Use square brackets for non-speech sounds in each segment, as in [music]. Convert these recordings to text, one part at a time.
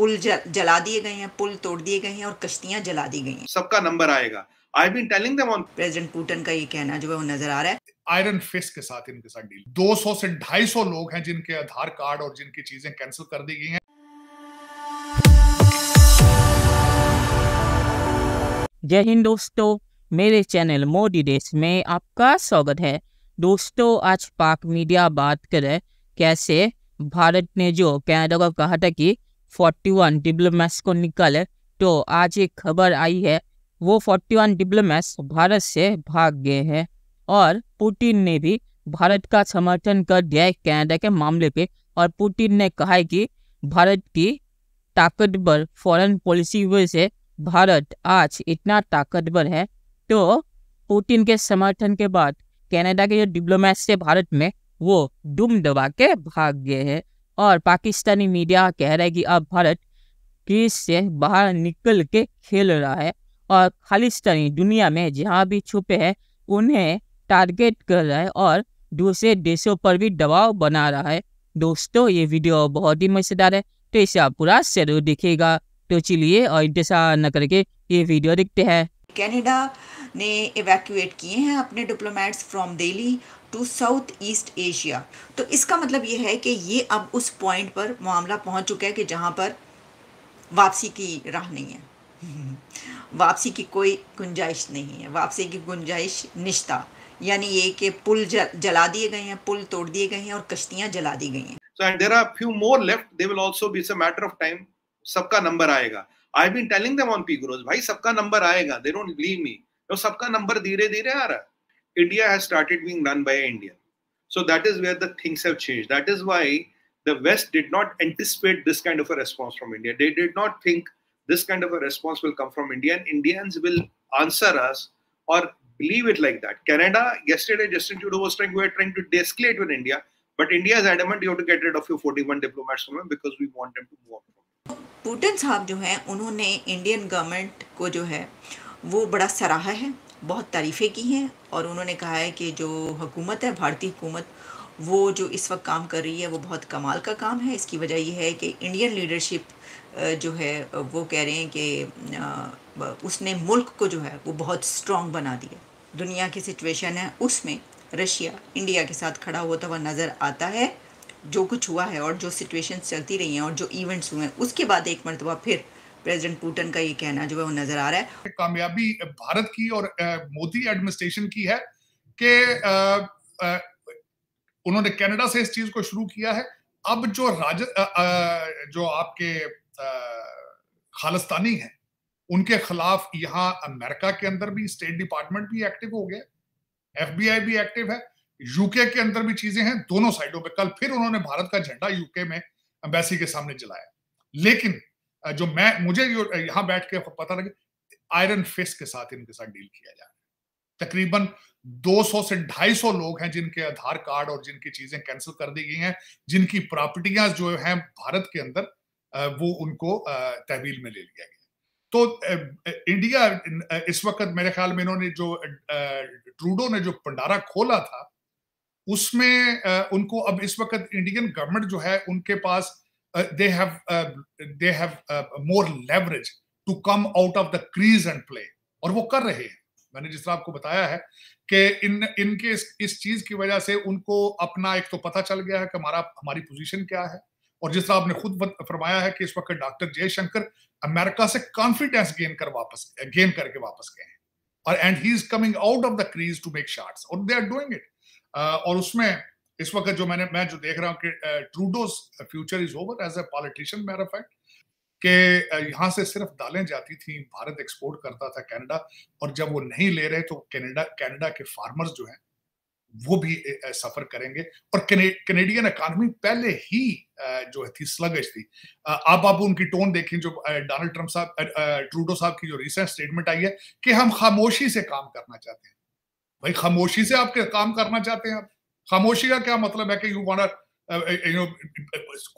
पुल जला दिए गए हैं पुल तोड़ दिए गए हैं और कश्तियां जला दी गई हैं सबका नंबर आएगा I been telling them on President Putin का ये कहना जो है वो नजर आ रहा है आयरन फिस्ट के साथ इनके साथ डील 200 से 250 लोग हैं जिनके आधार कार्ड और जिनकी चीजें कैंसिल कर दी गई हैं जय हिंद दोस्तों मेरे चैनल मोदी देश में आपका स्वागत है दोस्तों आज पाक मीडिया बात करे कैसे भारत ने जो कनाडा को कहा था कि 41 डिप्लोमैस को निकाले तो आज एक खबर आई है वो 41 डिप्लोमैस भारत से भाग गए हैं और पुतिन ने भी भारत का समर्थन कर दिया है कनाडा के मामले पे और पुतिन ने कहा है कि भारत की ताकतवर फॉरेन पॉलिसी वजह से भारत आज इतना ताकतवर है तो पुतिन के समर्थन के बाद कनाडा के जो डिप्लोमैस थे भारत में वो डुम दबा के भाग गए हैं और पाकिस्तानी मीडिया कह रहा है कि अब भारत क्रीज से बाहर निकल के खेल रहा है और खालिस्तानी दुनिया में जहाँ भी छुपे हैं उन्हें टारगेट कर रहा है और दूसरे देशों पर भी दबाव बना रहा है दोस्तों ये वीडियो बहुत ही मज़ेदार है तो इसे आप पूरा जरूर दिखेगा तो चलिए और इंतजार न करके ये वीडियो देखते हैं कैनेडा ने इवैक्यूएट किए हैं अपने diplomats from Delhi to South East Asia तो इसका मतलब ये है कि ये अब उस पॉइंट पर मामला पहुंच चुका है कि जहां पर वापसी की राह नहीं है [laughs] वापसी की कोई गुंजाइश नहीं है वापसी की गुंजाइश निश्ता यानी ये कि पुल जला दिए गए हैं पुल तोड़ दिए गए हैं और कश्तियां जला दी गई हैं so and there are a few more left they will also be it's a matter of time सबका नंबर आएगा I been telling them on P ग्रोज भाई सबका नंबर आएगा दे डोंट लीव मी तो सबका नंबर धीरे धीरे आ रहा है India has started being run by India. So that is where the things have changed. That is why the West did not anticipate this kind of a response from India. They did not think this kind of a response will come from India, and Indians will answer us or believe it like that. Canada, yesterday, Justin Trudeau was trying, we were trying to de-escalate with India, but India is adamant you have to get rid of your 41 diplomats from them because we want them to move on. Putin साहब जो हैं उन्होंने Indian government को जो है वो बड़ा सराहा है बहुत तारीफ़ें की हैं और उन्होंने कहा है कि जो हुकूमत है भारतीय हुकूमत वो जो इस वक्त काम कर रही है वो बहुत कमाल का काम है इसकी वजह यह है कि इंडियन लीडरशिप जो है वो कह रहे हैं कि उसने मुल्क को जो है वो बहुत स्ट्रॉन्ग बना दिया दुनिया की सिचुएशन है उसमें रशिया इंडिया के साथ खड़ा होता हुआ नज़र आता है जो कुछ हुआ है और जो सिचुएशन चलती रही हैं और जो इवेंट्स हुए हैं उसके बाद एक मरतबा फिर प्रेसिडेंट पुतिन का ये कहना जो है वो नजर आ रहा है कामयाबी भारत की और मोदी एडमिनिस्ट्रेशन की है कि उन्होंने कनाडा से इस चीज को शुरू किया है अब जो राज जो आपके खालिस्तानी हैं उनके खिलाफ यहाँ अमेरिका के अंदर भी स्टेट डिपार्टमेंट भी एक्टिव हो गया एफबीआई भी एक्टिव है यूके के अंदर भी चीजें हैं दोनों साइडों पे कल फिर उन्होंने भारत का झंडा यूके में अम्बेसी के सामने जलाया लेकिन जो मैं मुझे यहाँ बैठ के पता लगे आयरन फिस्ट के साथ इनके साथ डील किया जा रहा है तकरीबन 200 से 250 लोग हैं जिनके आधार कार्ड और जिनकी चीजें कैंसिल कर दी गई हैं जिनकी प्रॉपर्टियां जो हैं भारत के अंदर वो उनको तहवील में ले लिया गया तो इंडिया इस वक्त मेरे ख्याल में इन्होंने जो ट्रूडो ने जो पंडारा खोला था उसमें उनको अब इस वक्त इंडियन गवर्नमेंट जो है उनके पास Uh, they have uh, they have uh, more leverage to come out of the crease and play और वो कर रहे हैं मैंने जिस तरह आपको बताया है कि इन इनके इस, इस चीज की वजह से उनको अपना एक तो पता चल गया है कि हमारा हमारी पोजीशन क्या है और जिस तरह आपने खुद फरमाया है कि इस वक्त डॉक्टर जयशंकर अमेरिका से कॉन्फिडेंस गेन कर वापस गेन करके वापस गए हैं और and he is coming out of the crease to make shots और दे आर डूइंग इट और उसमें इस वक्त जो मैंने मैं जो देख रहा हूँ कि Trudeau's future is over as a politician mere fact के यहाँ से सिर्फ दालें जाती थी भारत एक्सपोर्ट करता था कनाडा और जब वो नहीं ले रहे तो कनाडा कनाडा के फार्मर्स जो हैं वो भी सफर करेंगे और कैनेडियन अकानमी पहले ही जो है थी स्लगज थी आप आप उनकी टोन देखें जो डोनाल्ड ट्रंप साहब ट्रूडो साहब की जो रिसेंट स्टेटमेंट आई है कि हम खामोशी से काम करना चाहते हैं भाई खामोशी से आप काम करना चाहते हैं आप खामोशी का क्या मतलब है कि यू वांट यू नो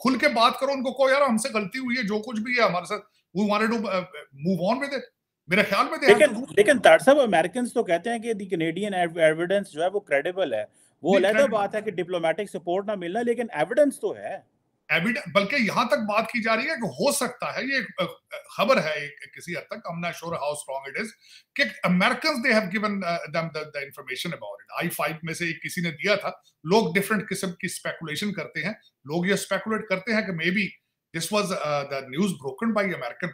खुल के बात करो उनको कहो यार हमसे गलती हुई है जो कुछ भी है हमारे साथ we wanted to move on with it मेरे ख्याल में तो लेकिन लेकिन तार साहब अमेरिकन तो कहते हैं कि दी कैनेडियन एविडेंस जो है वो क्रेडिबल है वो अलग बात है कि डिप्लोमेटिक सपोर्ट ना मिलना लेकिन एविडेंस तो है बल्कि यहां तक बात की जा रही है कि हो सकता है ये खबर है एक, किसी हद तक I am not sure how strong it is कि American they have given them the information about it I five में से एक किसी ने दिया था लोग डिफरेंट किस्म की स्पेकुलेशन करते हैं लोग ये स्पेकुलेट करते हैं कि maybe this was the news broken by American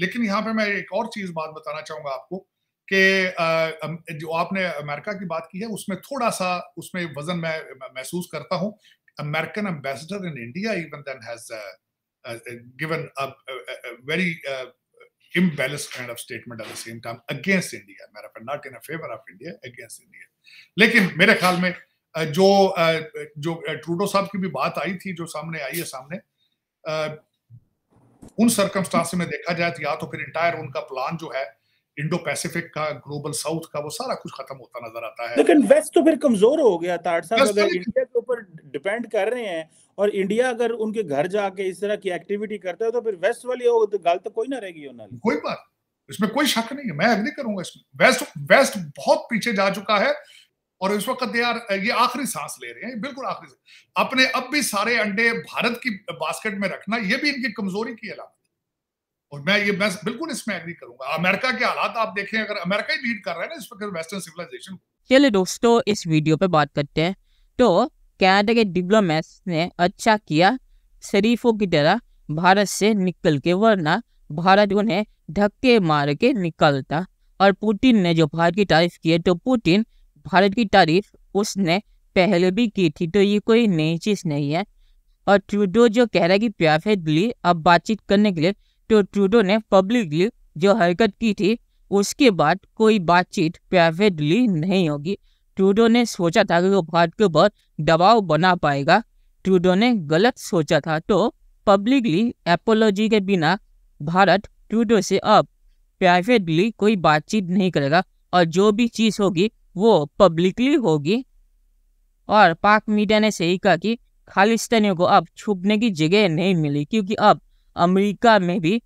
लेकिन यहाँ पे मैं एक और चीज बात बताना चाहूंगा आपको कि uh, जो आपने अमेरिका की बात की है उसमें थोड़ा सा उसमें वजन मैं महसूस करता हूं American ambassador in India even then has uh, uh, given a, a, a, very uh, imbalanced kind of statement at the same time against India. Matter of not in a favor of India, against India. लेकिन मेरे ख्याल में जो जो Trudeau साहब की भी बात आई थी जो सामने आई है सामने उन सर्कमस्टांस में देखा जाए तो या तो फिर इंटायर उनका प्लान जो है इंडो पैसिफिक का ग्लोबल साउथ का वो सारा कुछ खत्म होता नजर आता है लेकिन वेस्ट तो फिर कमजोर हो गया था अगर इंडिया डिपेंड कर रहे हैं और इंडिया अगर उनके घर जाके इस तरह की एक्टिविटी करता है तो फिर वेस्ट वाली हो तो गल कोई ना रहेगी उन्होंने कोई बात इसमें कोई शक नहीं है मैं अग्नि करूंगा इसमें वेस्ट वेस्ट बहुत पीछे जा चुका है और इस वक्त यार ये आखिरी सांस ले रहे हैं बिल्कुल आखिरी अपने अब भी सारे अंडे भारत की बास्केट में रखना ये भी इनकी कमजोरी की अलावा और मैं ये मैं बिल्कुल इसमें एग्री करूंगा अमेरिका के हालात आप देखें अगर अमेरिका ही लीड कर रहा है ना इस वक्त वेस्टर्न सिविलाइजेशन चलिए दोस्तों इस वीडियो पे बात करते हैं तो कनाडा के डिप्लोमेट्स ने अच्छा किया शरीफों की तरह भारत से निकल के वरना भारत उन्हें धक्के मार के निकलता और पुतिन ने जो भारत की तारीफ की है तो पुतिन भारत की तारीफ उसने पहले भी की थी तो ये कोई नई चीज़ नहीं है और ट्रूडो जो कह रहा है कि प्राइवेटली अब बातचीत करने के लिए तो ट्रूडो ने पब्लिकली जो हरकत की थी उसके बाद कोई बातचीत प्राइवेटली नहीं होगी ट्रूडो ने सोचा था कि वो भारत के ऊपर दबाव बना पाएगा ट्रूडो ने गलत सोचा था तो पब्लिकली एपोलॉजी के बिना भारत ट्रूडो से अब प्राइवेटली कोई बातचीत नहीं करेगा और जो भी चीज़ होगी वो पब्लिकली होगी और पाक मीडिया ने सही कहा कि खालिस्तानियों को अब छुपने की जगह नहीं मिली क्योंकि अब अमेरिका में भी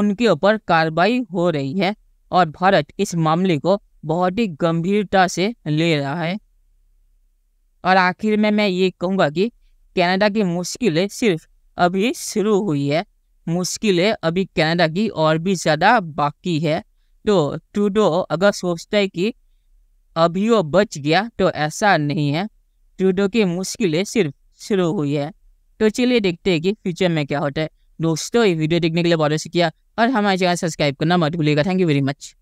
उनके ऊपर कार्रवाई हो रही है और भारत इस मामले को बहुत ही गंभीरता से ले रहा है और आखिर में मैं ये कहूँगा कि कनाडा की मुश्किलें सिर्फ अभी शुरू हुई है मुश्किलें अभी कनाडा की और भी ज़्यादा बाकी है तो ट्रूडो अगर सोचता है कि अभी वो बच गया तो ऐसा नहीं है ट्रूडो की मुश्किलें सिर्फ शुरू हुई है तो चलिए देखते हैं कि फ्यूचर में क्या होता है दोस्तों ये वीडियो देखने के लिए बहुत शुक्रिया अच्छा और हमारे चैनल सब्सक्राइब करना मत भूलिएगा थैंक यू वेरी मच